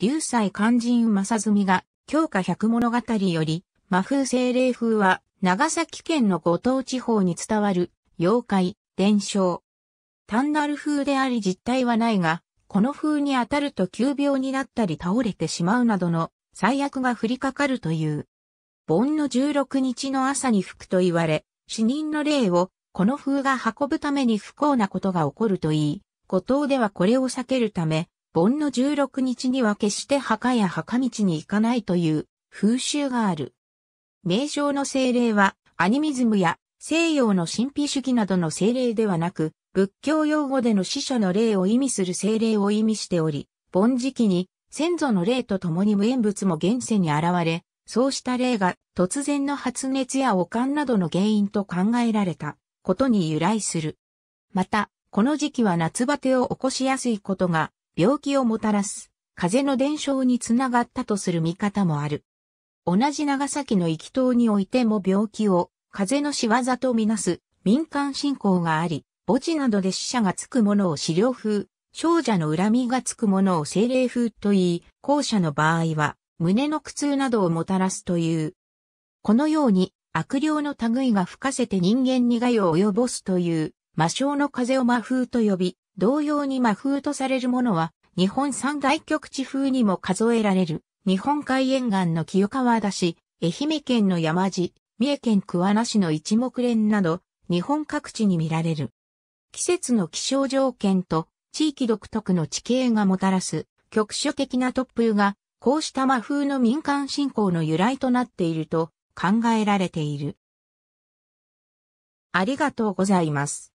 流祭肝心正澄が、強化百物語より、魔風精霊風は、長崎県の五島地方に伝わる、妖怪、伝承。単なる風であり実体はないが、この風に当たると急病になったり倒れてしまうなどの最悪が降りかかるという。盆の16日の朝に吹くと言われ、死人の霊をこの風が運ぶために不幸なことが起こるといい、五島ではこれを避けるため、盆の16日には決して墓や墓道に行かないという風習がある。名称の精霊はアニミズムや西洋の神秘主義などの精霊ではなく、仏教用語での死者の霊を意味する精霊を意味しており、盆時期に先祖の霊と共に無縁物も現世に現れ、そうした霊が突然の発熱や悪寒などの原因と考えられたことに由来する。また、この時期は夏バテを起こしやすいことが病気をもたらす、風の伝承につながったとする見方もある。同じ長崎の行き島においても病気を風の仕業とみなす民間信仰があり、墓地などで死者がつくものを死料風、少女の恨みがつくものを精霊風といい、後者の場合は胸の苦痛などをもたらすという。このように悪霊の類が吹かせて人間に害を及ぼすという魔性の風を魔風と呼び、同様に魔風とされるものは、日本三大極地風にも数えられる、日本海沿岸の清川田市、愛媛県の山地、三重県桑名市の一目連など、日本各地に見られる。季節の気象条件と地域独特の地形がもたらす局所的な突風が、こうした魔風の民間信仰の由来となっていると考えられている。ありがとうございます。